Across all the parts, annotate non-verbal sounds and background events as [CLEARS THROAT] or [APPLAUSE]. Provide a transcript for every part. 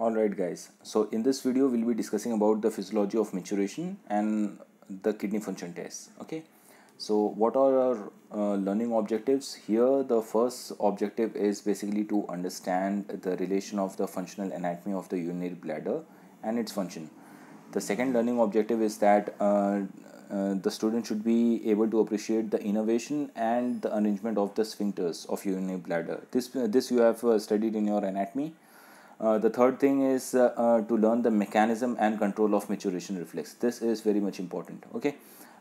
Alright guys, so in this video we'll be discussing about the physiology of maturation and the kidney function test. Okay, so what are our uh, learning objectives? Here the first objective is basically to understand the relation of the functional anatomy of the urinary bladder and its function. The second learning objective is that uh, uh, the student should be able to appreciate the innovation and the arrangement of the sphincters of urinary bladder. This, uh, this you have uh, studied in your anatomy uh, the third thing is uh, uh, to learn the mechanism and control of maturation reflex. This is very much important. Okay.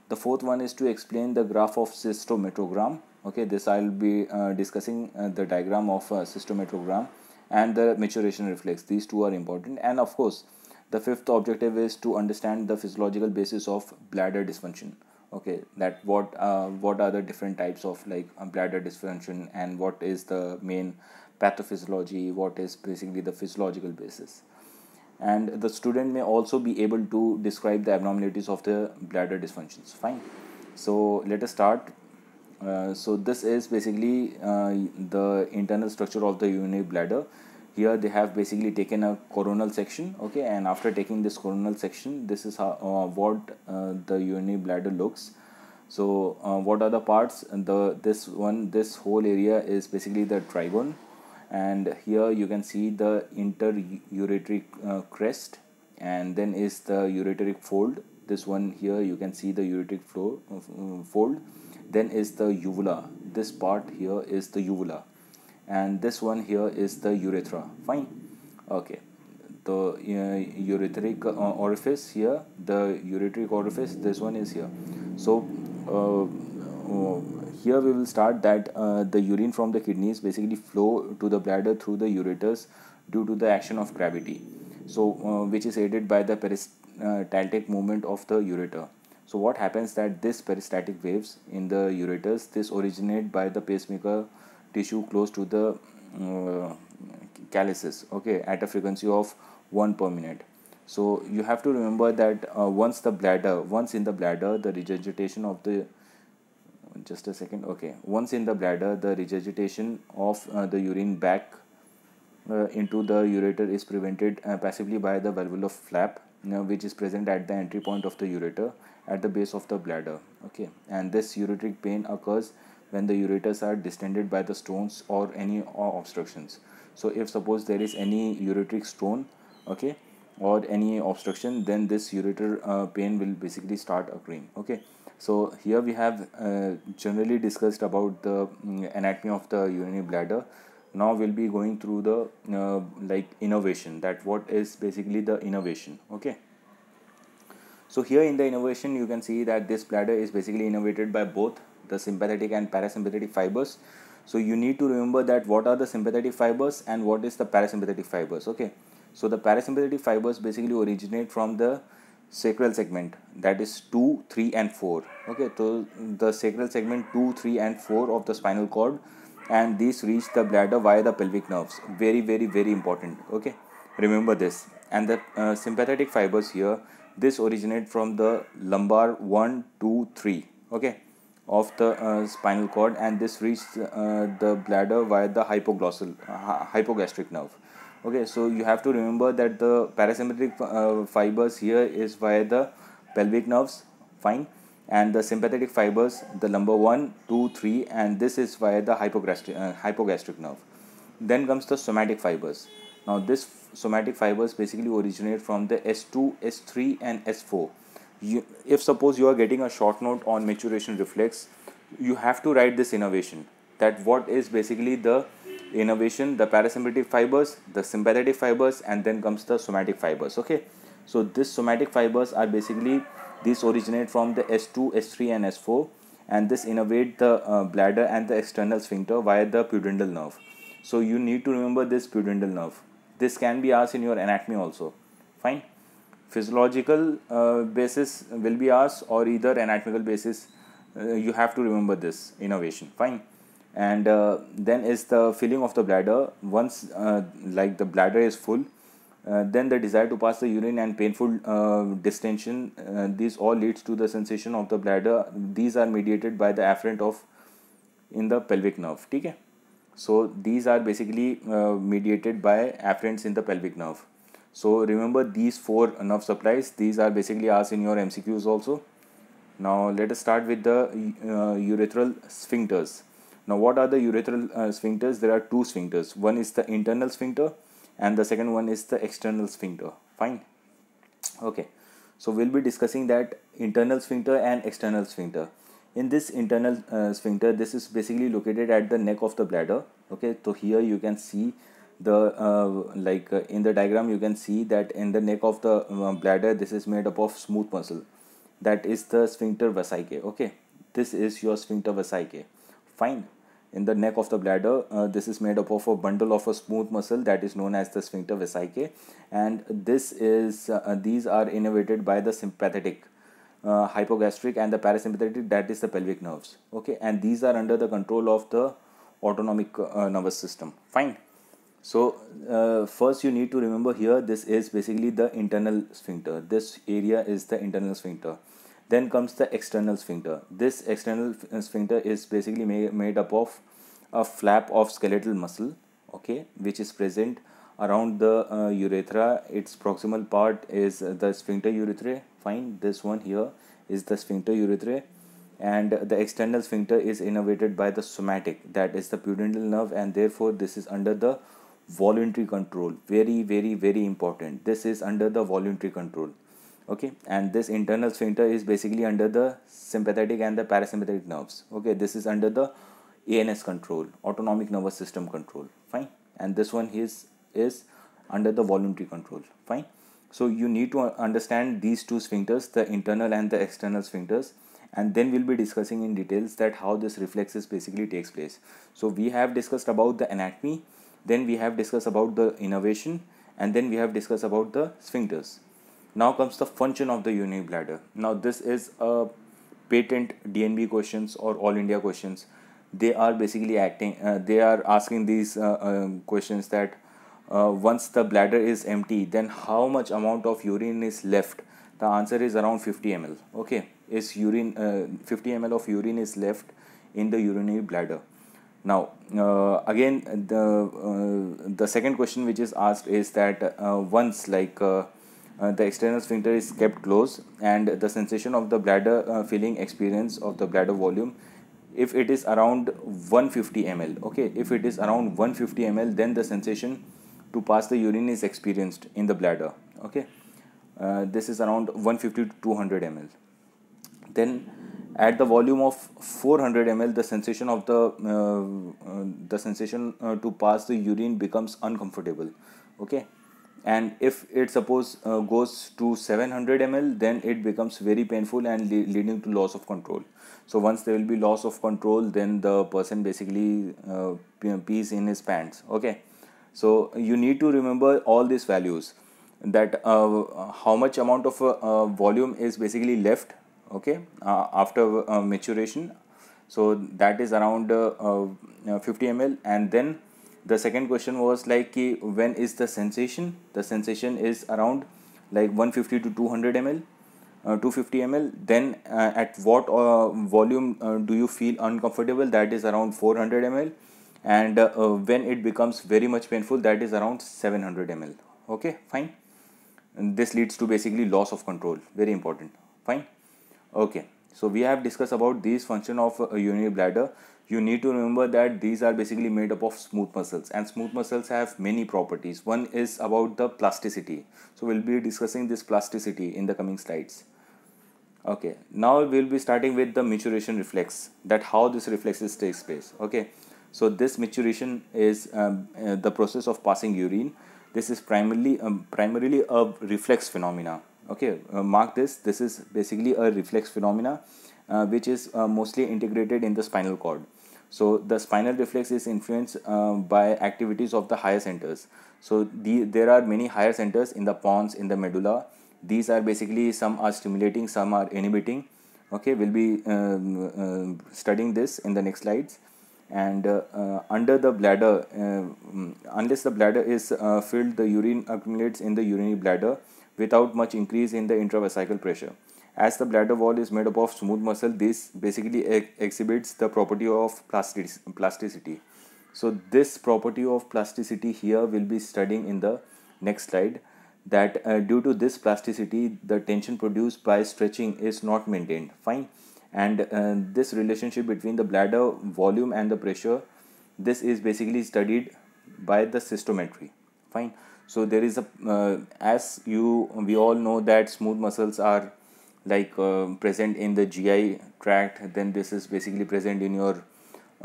The fourth one is to explain the graph of cystometrogram. Okay, this I'll be uh, discussing uh, the diagram of cystometrogram and the maturation reflex. These two are important. And of course, the fifth objective is to understand the physiological basis of bladder dysfunction. Okay, that what what are the different types of like bladder dysfunction and what is the main pathophysiology, what is basically the physiological basis. And the student may also be able to describe the abnormalities of the bladder dysfunctions. Fine. So let us start. Uh, so this is basically uh, the internal structure of the urinary bladder. Here they have basically taken a coronal section, okay, and after taking this coronal section, this is how uh, what uh, the urinary bladder looks so uh, what are the parts the this one this whole area is basically the tribone and here you can see the interureteric uh, crest and then is the ureteric fold this one here you can see the ureteric flow, uh, uh, fold then is the uvula this part here is the uvula and this one here is the urethra fine okay the uh, ureteric uh, orifice here the ureteric orifice this one is here so uh, here we will start that uh, the urine from the kidneys basically flow to the bladder through the ureters due to the action of gravity so uh, which is aided by the peristaltic uh, movement of the ureter so what happens that this peristaltic waves in the ureters this originate by the pacemaker tissue close to the uh, calluses okay at a frequency of 1 per minute so you have to remember that uh, once the bladder once in the bladder the regurgitation of the just a second okay once in the bladder the regurgitation of uh, the urine back uh, into the ureter is prevented uh, passively by the valvular flap which is present at the entry point of the ureter at the base of the bladder okay and this ureteric pain occurs when the ureters are distended by the stones or any uh, obstructions so if suppose there is any ureteric stone okay or any obstruction then this ureter uh, pain will basically start occurring okay so here we have uh, generally discussed about the mm, anatomy of the urinary bladder now we'll be going through the uh, like innovation that what is basically the innovation okay so here in the innovation you can see that this bladder is basically innovated by both the sympathetic and parasympathetic fibers so you need to remember that what are the sympathetic fibers and what is the parasympathetic fibers okay so the parasympathetic fibers basically originate from the sacral segment that is 2 3 and 4 okay so the sacral segment 2 3 and 4 of the spinal cord and these reach the bladder via the pelvic nerves very very very important okay remember this and the uh, sympathetic fibers here this originate from the lumbar 1 2 3 okay of the uh, spinal cord and this reach uh, the bladder via the hypoglossal uh, hypogastric nerve okay so you have to remember that the parasympathetic uh, fibers here is via the pelvic nerves fine and the sympathetic fibers the number one, two, three, and this is via the hypogastric uh, hypogastric nerve then comes the somatic fibers now this somatic fibers basically originate from the s2 s3 and s4 you, if suppose you are getting a short note on maturation reflex you have to write this innovation that what is basically the innervation, the parasympathetic fibers, the sympathetic fibers, and then comes the somatic fibers. Okay, so these somatic fibers are basically these originate from the S2, S3, and S4, and this innervate the uh, bladder and the external sphincter via the pudendal nerve. So you need to remember this pudendal nerve. This can be asked in your anatomy also. Fine. Physiological uh, basis will be asked or either anatomical basis. Uh, you have to remember this innervation. Fine and uh, then is the filling of the bladder once uh, like the bladder is full uh, then the desire to pass the urine and painful uh, distension uh, these all leads to the sensation of the bladder these are mediated by the afferent of in the pelvic nerve okay so these are basically uh, mediated by afferents in the pelvic nerve so remember these four nerve supplies these are basically asked in your mcqs also now let us start with the urethral sphincters now, what are the urethral uh, sphincters? There are two sphincters. One is the internal sphincter and the second one is the external sphincter. Fine. Okay. So, we'll be discussing that internal sphincter and external sphincter. In this internal uh, sphincter, this is basically located at the neck of the bladder. Okay. So, here you can see the uh, like uh, in the diagram you can see that in the neck of the uh, bladder this is made up of smooth muscle that is the sphincter vesicae okay this is your sphincter vesicae Fine. In the neck of the bladder, uh, this is made up of a bundle of a smooth muscle that is known as the sphincter vesicae, and this is uh, uh these are innervated by the sympathetic, uh, hypogastric, and the parasympathetic that is the pelvic nerves. Okay, and these are under the control of the autonomic uh, nervous system. Fine. So uh, first, you need to remember here this is basically the internal sphincter. This area is the internal sphincter then comes the external sphincter. This external uh, sphincter is basically made, made up of a flap of skeletal muscle, okay, which is present around the uh, urethra. Its proximal part is the sphincter urethrae. Fine, this one here is the sphincter urethrae and the external sphincter is innervated by the somatic that is the pudendal nerve and therefore this is under the voluntary control very very very important this is under the voluntary control okay and this internal sphincter is basically under the sympathetic and the parasympathetic nerves okay this is under the ans control autonomic nervous system control fine and this one is is under the voluntary control fine so you need to understand these two sphincters the internal and the external sphincters and then we'll be discussing in details that how this reflexes basically takes place so we have discussed about the anatomy then we have discussed about the innervation and then we have discussed about the sphincters now comes the function of the urinary bladder. Now this is a patent DNB questions or all India questions. They are basically acting. Uh, they are asking these uh, um, questions that uh, once the bladder is empty, then how much amount of urine is left? The answer is around 50 ml. Okay, is urine uh, 50 ml of urine is left in the urinary bladder. Now uh, again, the uh, the second question which is asked is that once like uh, the external sphincter is kept closed and the sensation of the bladder uh, filling experience of the bladder volume if it is around 150 ml okay if it is around 150 ml then the sensation to pass the urine is experienced in the bladder okay uh, this is around 150 to 200 ml then at the volume of 400 ml the sensation of the uh, uh, the sensation uh, to pass the urine becomes uncomfortable okay and if it suppose uh, goes to 700 ml then it becomes very painful and le leading to loss of control so once there will be loss of control then the person basically uh, pees in his pants okay so you need to remember all these values that uh, how much amount of uh, uh volume is basically left okay uh, after uh, maturation so that is around 50 ml and then the second question was like ki, when is the sensation the sensation is around like 150 to 200 ml uh, 250 ml then uh, at what uh, volume uh, do you feel uncomfortable that is around 400 ml and uh, uh, when it becomes very much painful that is around 700 ml okay fine and this leads to basically loss of control very important fine okay so we have discussed about these function of urinary bladder you need to remember that these are basically made up of smooth muscles and smooth muscles have many properties one is about the plasticity so we'll be discussing this plasticity in the coming slides okay now we'll be starting with the maturation reflex that how this reflexes takes place okay so this maturation is um, uh, the process of passing urine this is primarily um, primarily a reflex phenomena okay uh, mark this this is basically a reflex phenomena uh, which is uh, mostly integrated in the spinal cord. So the spinal reflex is influenced uh, by activities of the higher centers. So the, there are many higher centers in the pons, in the medulla. These are basically some are stimulating, some are inhibiting. Okay, we'll be um, uh, studying this in the next slides. And uh, uh, under the bladder, mm, unless the bladder is filled, the urine accumulates in the urinary bladder without much increase in the intravesical pressure. As the bladder wall is made up of smooth muscle, this basically ex exhibits the property of plastic plasticity. So this property of plasticity here will be studying in the next slide that uh, due to this plasticity the tension produced by stretching is not maintained fine and uh, this relationship between the bladder volume and the pressure this is basically studied by the cystometry fine so there is a uh, as you we all know that smooth muscles are like uh, present in the gi tract then this is basically present in your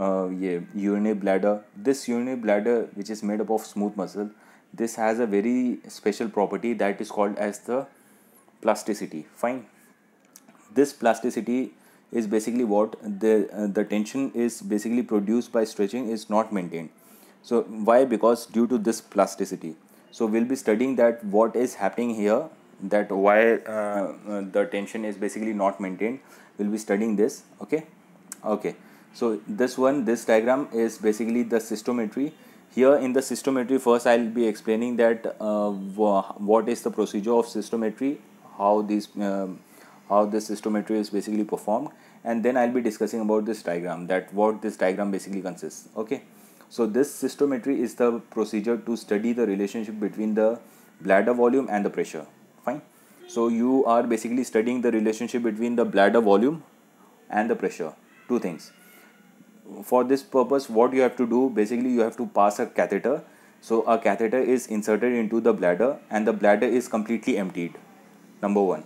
uh, yeah, urinary bladder this urinary bladder which is made up of smooth muscle this has a very special property that is called as the plasticity fine this plasticity is basically what the uh, the tension is basically produced by stretching is not maintained so why because due to this plasticity so we'll be studying that what is happening here that why uh, uh, the tension is basically not maintained we'll be studying this okay okay so this one this diagram is basically the systometry here in the systometry first i'll be explaining that uh, what is the procedure of systometry um, how this how this systometry is basically performed and then i'll be discussing about this diagram that what this diagram basically consists okay so this cystometry is the procedure to study the relationship between the bladder volume and the pressure. Fine. So you are basically studying the relationship between the bladder volume and the pressure. Two things. For this purpose, what you have to do basically you have to pass a catheter. So a catheter is inserted into the bladder and the bladder is completely emptied. Number one.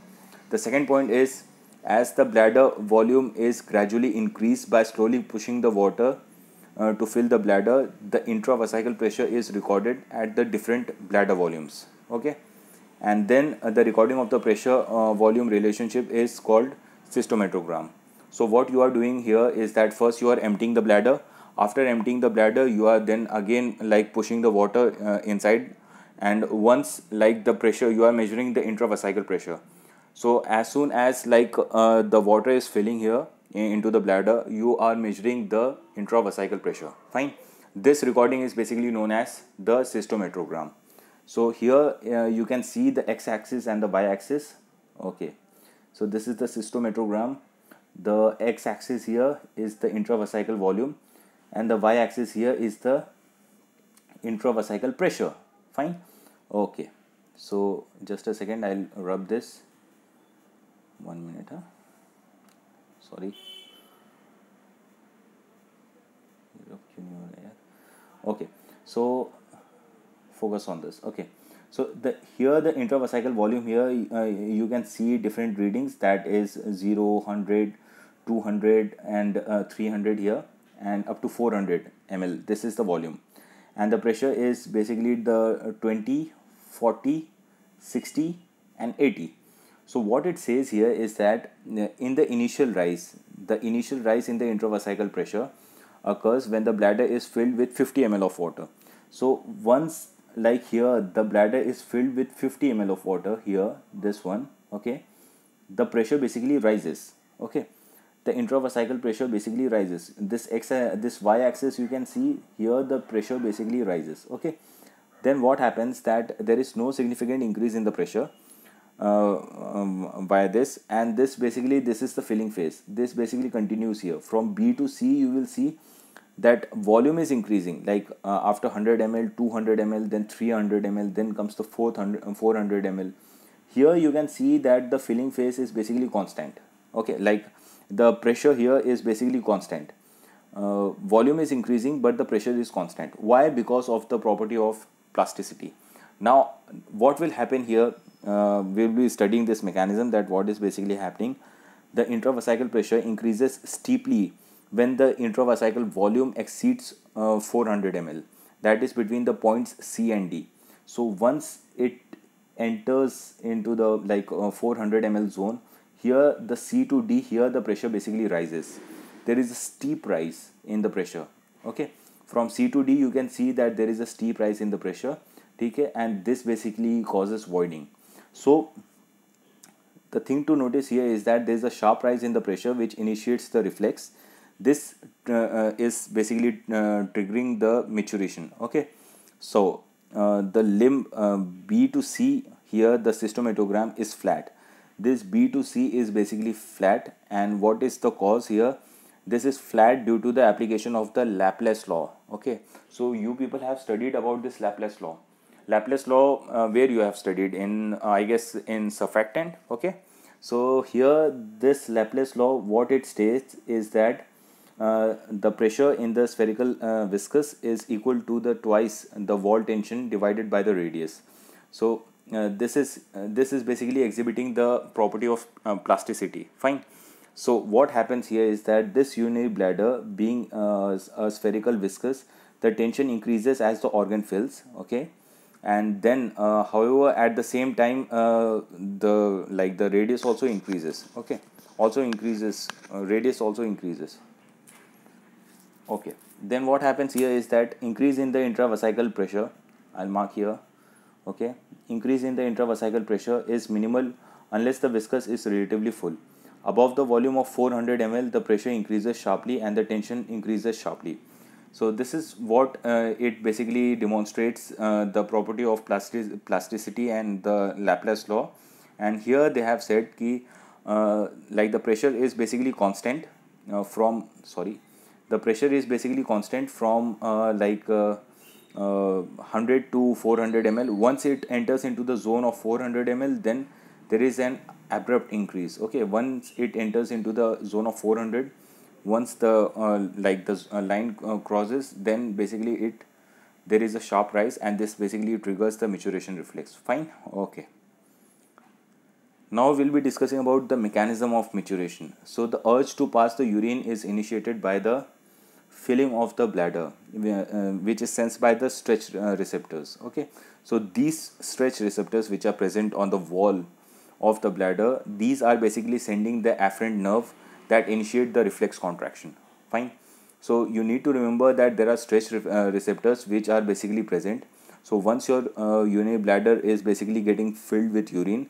The second point is as the bladder volume is gradually increased by slowly pushing the water uh, to fill the bladder, the intravesical pressure is recorded at the different bladder volumes. Okay, and then uh, the recording of the pressure uh, volume relationship is called systematogram. So what you are doing here is that first you are emptying the bladder. After emptying the bladder, you are then again like pushing the water uh, inside, and once like the pressure, you are measuring the intravesical pressure. So as soon as like uh, the water is filling here into the bladder, you are measuring the intravesical pressure fine this recording is basically known as the cystometrogram so here uh, you can see the x-axis and the y-axis okay so this is the cystometrogram the x-axis here is the intravesical volume and the y-axis here is the intravesical pressure fine okay so just a second I'll rub this one minute huh? sorry layer okay so focus on this okay so the here the intravesical volume here uh, you can see different readings that is 0 100 200 and uh, 300 here and up to 400 ml this is the volume and the pressure is basically the 20 40 60 and 80 so what it says here is that uh, in the initial rise the initial rise in the intravesical pressure occurs when the bladder is filled with 50 ml of water so once like here the bladder is filled with 50 ml of water here this one okay the pressure basically rises okay the intravascular pressure basically rises this x this y axis you can see here the pressure basically rises okay then what happens that there is no significant increase in the pressure uh, um, by this and this basically this is the filling phase this basically continues here from b to c you will see that volume is increasing like uh, after 100 ml 200 ml then 300 ml then comes the 400 uh, 400 ml here you can see that the filling phase is basically constant okay like the pressure here is basically constant uh, volume is increasing but the pressure is constant why because of the property of plasticity now what will happen here uh, we'll be studying this mechanism that what is basically happening. The intravascular pressure increases steeply when the intravascular volume exceeds uh, 400 ml. That is between the points C and D. So once it enters into the like uh, 400 ml zone, here the C to D, here the pressure basically rises. There is a steep rise in the pressure. Okay, from C to D you can see that there is a steep rise in the pressure. Okay, and this basically causes voiding. So the thing to notice here is that there is a sharp rise in the pressure which initiates the reflex. This uh, uh is basically uh, triggering the maturation. Okay, so uh, the limb uh, B to C here the systematogram is flat. This B to C is basically flat and what is the cause here? This is flat due to the application of the Laplace law. Okay, so you people have studied about this Laplace law. Laplace law uh, where you have studied in uh, I guess in surfactant okay so here this Laplace law what it states is that uh, the pressure in the spherical uh, viscous is equal to the twice the wall tension divided by the radius so uh, this is uh, this is basically exhibiting the property of plasticity fine so what happens here is that this urinary bladder being a spherical viscous the tension increases as the organ fills okay and then uh, however at the same time uh, the like the radius also increases okay also increases uh, radius also increases okay then what happens here is that increase in the intravesical pressure i'll mark here okay increase in the intravesical pressure is minimal unless the viscous is relatively full above the volume of 400 ml the pressure increases sharply and the tension increases sharply so this is what uh, it basically demonstrates uh, the property of plastic plasticity and the Laplace law. And here they have said ki, uh, like the pressure is basically constant uh, from sorry the pressure is basically constant from uh, like 100 uh, to 400 ml. Once it enters into the zone of 400 ml then there is an abrupt increase. Okay, once it enters into the zone of 400 once the uh, like the uh, line uh, crosses then basically it there is a sharp rise and this basically triggers the maturation reflex fine okay now we'll be discussing about the mechanism of maturation so the urge to pass the urine is initiated by the filling of the bladder uh, which is sensed by the stretch uh, receptors okay so these stretch receptors which are present on the wall of the bladder these are basically sending the afferent nerve that initiate the reflex contraction fine so you need to remember that there are stretch re uh, receptors which are basically present so once your uh, urinary bladder is basically getting filled with urine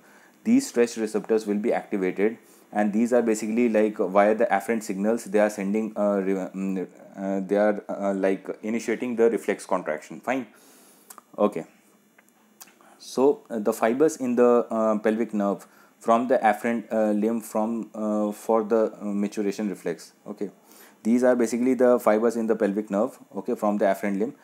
these stretch receptors will be activated and these are basically like via the afferent signals they are sending uh, um, uh they are uh, like initiating the reflex contraction fine okay so uh, the fibers in the pelvic nerve from the afferent uh, limb from uh, for the uh, maturation reflex okay these are basically the fibers in the pelvic nerve okay from the afferent limb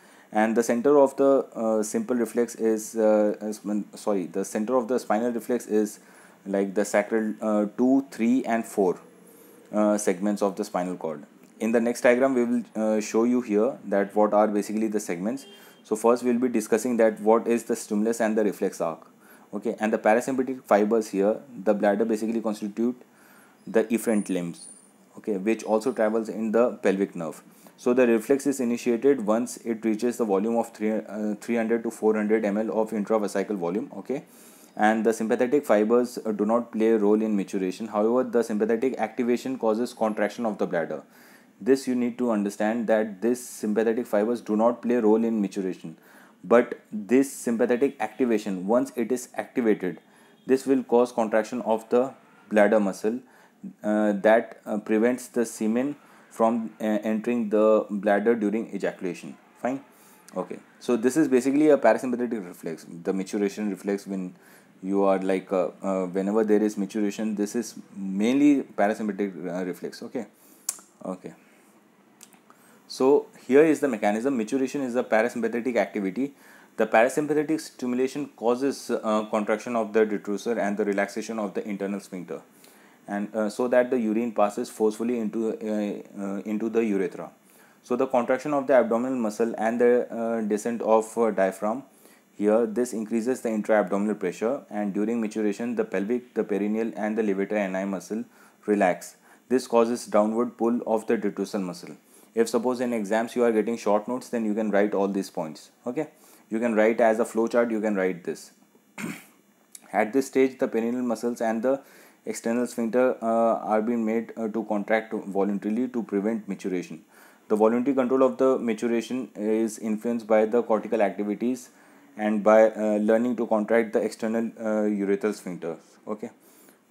and the center of the uh, simple reflex is, uh, is, mm, sorry the center of the spinal reflex is like the sacral uh, 2 3 and 4 segments of the spinal cord in the next diagram we will show you here that what are basically the segments so first we will be discussing that what is the stimulus and the reflex arc okay and the parasympathetic fibers here the bladder basically constitute the efferent limbs okay which also travels in the pelvic nerve so the reflex is initiated once it reaches the volume of three, uh, 300 to 400 ml of intravesical volume okay and the sympathetic fibers uh, do not play a role in maturation however the sympathetic activation causes contraction of the bladder this you need to understand that this sympathetic fibers do not play a role in maturation but this sympathetic activation once it is activated this will cause contraction of the bladder muscle uh, that uh, prevents the semen from uh, entering the bladder during ejaculation fine okay so this is basically a parasympathetic reflex the maturation reflex when you are like uh, uh, whenever there is maturation this is mainly parasympathetic uh, reflex okay okay so here is the mechanism. Maturation is a parasympathetic activity. The parasympathetic stimulation causes uh, contraction of the detrusor and the relaxation of the internal sphincter and uh, so that the urine passes forcefully into, uh, uh into the urethra. So the contraction of the abdominal muscle and the uh, descent of uh, diaphragm here this increases the intra-abdominal pressure and during maturation the pelvic, the perineal and the levator ani muscle relax. This causes downward pull of the detrusor muscle if suppose in exams you are getting short notes then you can write all these points okay you can write as a flowchart you can write this [CLEARS THROAT] at this stage the perineal muscles and the external sphincter uh, are being made uh, to contract voluntarily to prevent maturation the voluntary control of the maturation is influenced by the cortical activities and by uh, learning to contract the external uh, urethral sphincter okay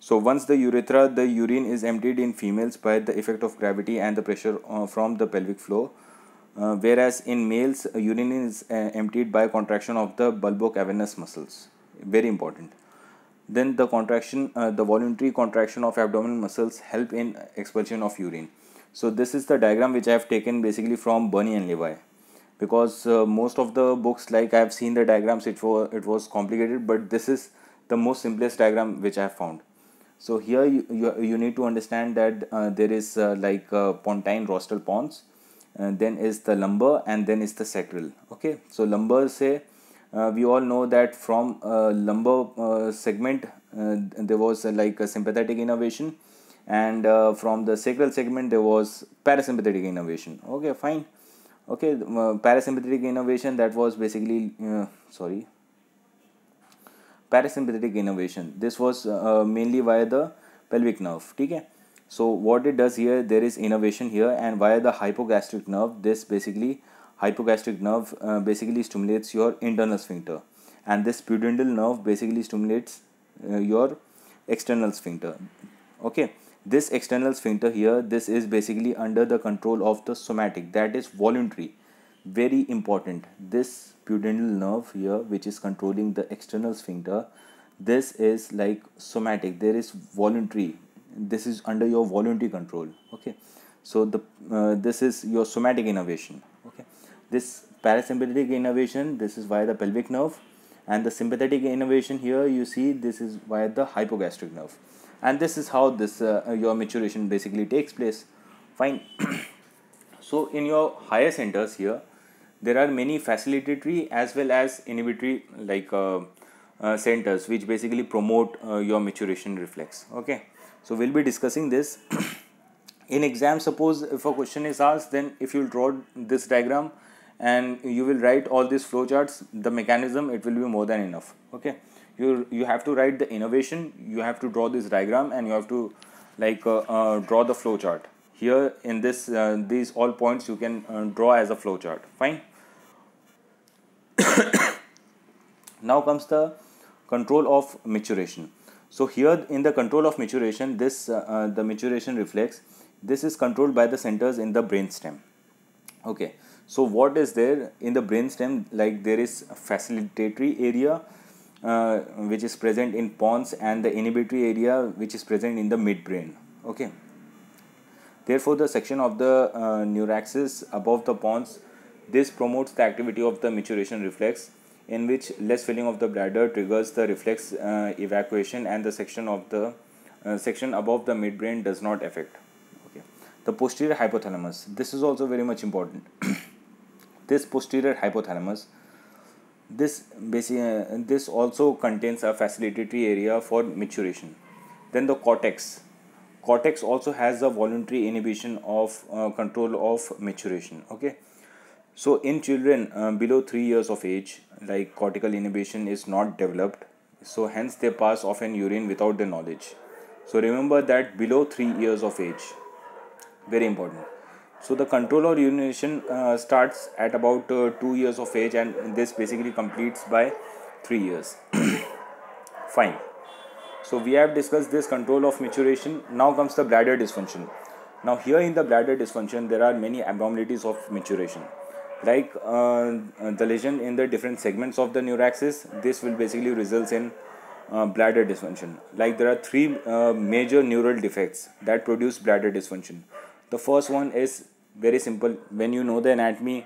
so once the urethra, the urine is emptied in females by the effect of gravity and the pressure uh, from the pelvic floor. Uh, whereas in males, uh, urine is uh, emptied by contraction of the bulbo-cavernous muscles. Very important. Then the contraction, uh, the voluntary contraction of abdominal muscles help in expulsion of urine. So this is the diagram which I have taken basically from Bernie and Levi. Because uh, most of the books like I have seen the diagrams, it, was it was complicated but this is the most simplest diagram which I have found. So here you, you, you need to understand that uh, there is uh, like uh, pontine rostral pons, uh, then is the lumbar and then is the sacral. Okay, so lumbar say uh, we all know that from uh, lumbar segment there was like a sympathetic innervation and from the sacral segment there was parasympathetic innervation. Okay, fine. Okay, parasympathetic innervation that was basically sorry parasympathetic innervation this was uh, uh, mainly via the pelvic nerve okay so what it does here there is innervation here and via the hypogastric nerve this basically hypogastric nerve uh, basically stimulates your internal sphincter and this pudendal nerve basically stimulates uh, your external sphincter okay this external sphincter here this is basically under the control of the somatic that is voluntary very important this pudendal nerve here which is controlling the external sphincter this is like somatic there is voluntary this is under your voluntary control okay so the uh, this is your somatic innervation okay this parasympathetic innervation this is via the pelvic nerve and the sympathetic innervation here you see this is via the hypogastric nerve and this is how this uh, your maturation basically takes place fine [COUGHS] so in your higher centers here there are many facilitatory as well as inhibitory like uh, uh, centers which basically promote uh, your maturation reflex okay so we'll be discussing this [CLEARS THROAT] in exam suppose if a question is asked then if you draw this diagram and you will write all these flow charts, the mechanism it will be more than enough okay you you have to write the innovation you have to draw this diagram and you have to like uh, uh, draw the flow chart here in this uh, these all points you can draw as a flow chart. fine [COUGHS] now comes the control of maturation so here in the control of maturation this uh, uh the maturation reflex this is controlled by the centers in the stem. okay so what is there in the brain stem? like there is facilitatory area uh, which is present in pons and the inhibitory area which is present in the midbrain okay therefore the section of the uh, neuraxis above the pons this promotes the activity of the maturation reflex in which less filling of the bladder triggers the reflex uh, evacuation and the section of the uh, section above the midbrain does not affect. Okay. The posterior hypothalamus. This is also very much important. [CLEARS THROAT] this posterior hypothalamus this basic, uh, this also contains a facilitatory area for maturation then the cortex cortex also has a voluntary inhibition of uh, control of maturation okay so in children uh, below 3 years of age, like cortical inhibition is not developed. So hence they pass often urine without the knowledge. So remember that below 3 years of age. Very important. So the control of urination uh, starts at about uh, 2 years of age and this basically completes by 3 years. [COUGHS] Fine. So we have discussed this control of maturation. Now comes the bladder dysfunction. Now here in the bladder dysfunction there are many abnormalities of maturation like uh, uh, the lesion in the different segments of the neuraxis this will basically results in uh, bladder dysfunction like there are three uh, major neural defects that produce bladder dysfunction the first one is very simple when you know the anatomy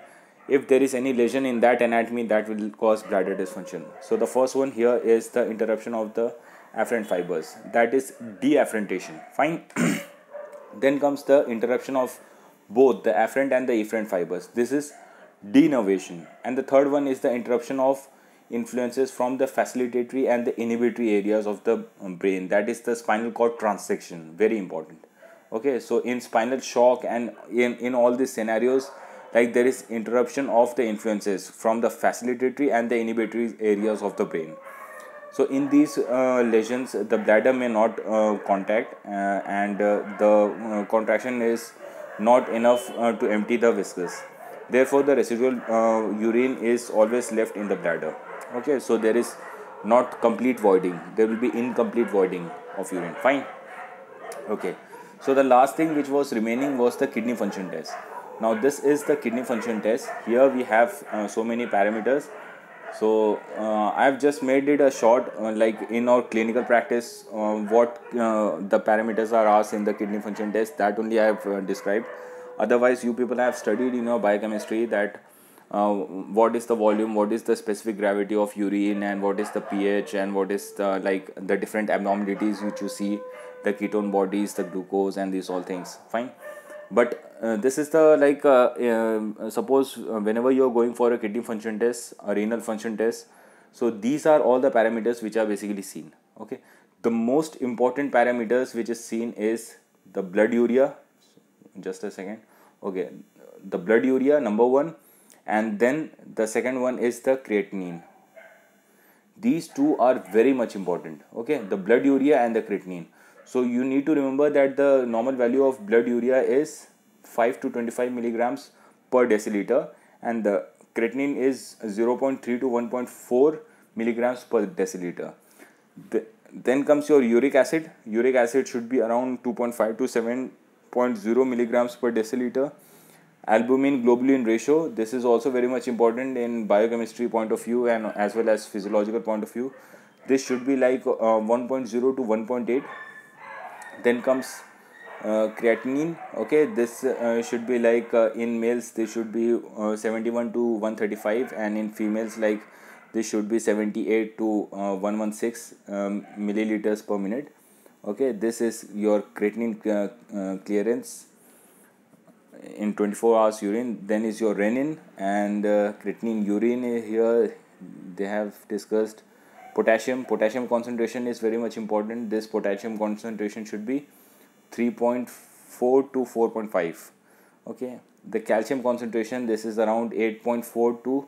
if there is any lesion in that anatomy that will cause bladder dysfunction so the first one here is the interruption of the afferent fibers that is deafferentation fine [COUGHS] then comes the interruption of both the afferent and the efferent fibers this is denervation and the third one is the interruption of influences from the facilitatory and the inhibitory areas of the um, brain that is the spinal cord transsection very important okay so in spinal shock and in, in all these scenarios like there is interruption of the influences from the facilitatory and the inhibitory areas of the brain so in these uh, lesions the bladder may not uh, contact uh, and uh, the uh, contraction is not enough uh, to empty the viscous therefore the residual uh, urine is always left in the bladder okay so there is not complete voiding there will be incomplete voiding of urine fine okay so the last thing which was remaining was the kidney function test now this is the kidney function test here we have uh, so many parameters so uh, i have just made it a short uh, like in our clinical practice uh, what uh, the parameters are asked in the kidney function test that only i have uh, described otherwise you people have studied in your biochemistry that uh, what is the volume what is the specific gravity of urine and what is the ph and what is the like the different abnormalities which you see the ketone bodies the glucose and these all things fine but uh, this is the like uh, um, suppose uh, whenever you are going for a kidney function test a renal function test so these are all the parameters which are basically seen okay the most important parameters which is seen is the blood urea just a second okay the blood urea number one and then the second one is the creatinine these two are very much important okay the blood urea and the creatinine so you need to remember that the normal value of blood urea is 5 to 25 milligrams per deciliter and the creatinine is 0.3 to 1.4 milligrams per deciliter the, then comes your uric acid uric acid should be around 2.5 to 7 0.0 milligrams per deciliter. Albumin globulin ratio, this is also very much important in biochemistry point of view and as well as physiological point of view. This should be like uh, um, 1.0 to 1.8. Then comes uh, creatinine, okay, this uh, should be like uh, in males, they should be uh, 71 to 135 and in females like this should be 78 to uh, 116 um, milliliters per minute okay this is your creatinine uh, uh, clearance in 24 hours urine then is your renin and uh, creatinine urine here they have discussed potassium potassium concentration is very much important this potassium concentration should be 3.4 to 4.5 okay the calcium concentration this is around 8.4 to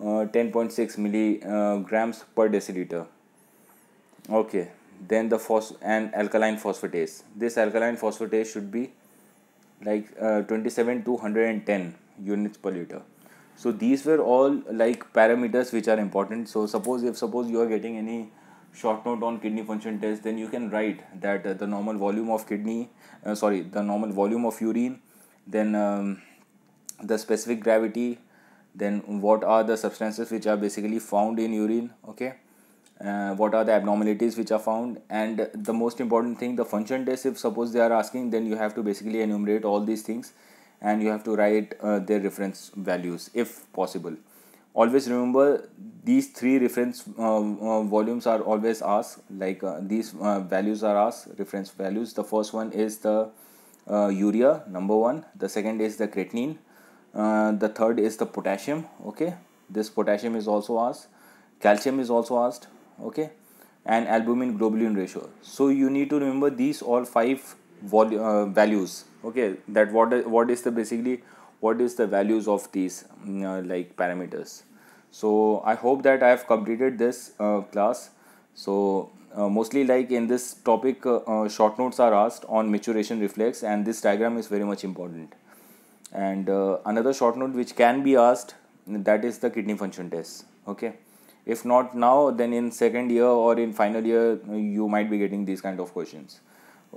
uh, 10.6 milligrams uh, per deciliter okay then the phosph- and alkaline phosphatase this alkaline phosphatase should be like uh, 27 to 110 units per liter so these were all like parameters which are important so suppose if suppose you are getting any short note on kidney function test then you can write that uh, the normal volume of kidney uh, sorry the normal volume of urine then um, the specific gravity then what are the substances which are basically found in urine okay uh, what are the abnormalities which are found and the most important thing the function test if suppose they are asking then you have to basically enumerate all these things and you have to write uh, their reference values if possible always remember these three reference uh, uh volumes are always asked like uh, these uh, values are asked reference values the first one is the urea number one the second is the creatinine the third is the potassium okay this potassium is also asked calcium is also asked okay and albumin globulin ratio so you need to remember these all five uh, values okay that what what is the basically what is the values of these mm, uh, like parameters so i hope that i have completed this uh, class so uh, mostly like in this topic uh, uh, short notes are asked on maturation reflex and this diagram is very much important and another short note which can be asked that is the kidney function test okay if not now then in second year or in final year you might be getting these kind of questions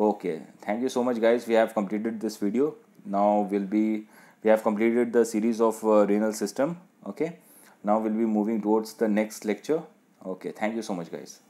okay thank you so much guys we have completed this video now we'll be we have completed the series of uh, renal system okay now we'll be moving towards the next lecture okay thank you so much guys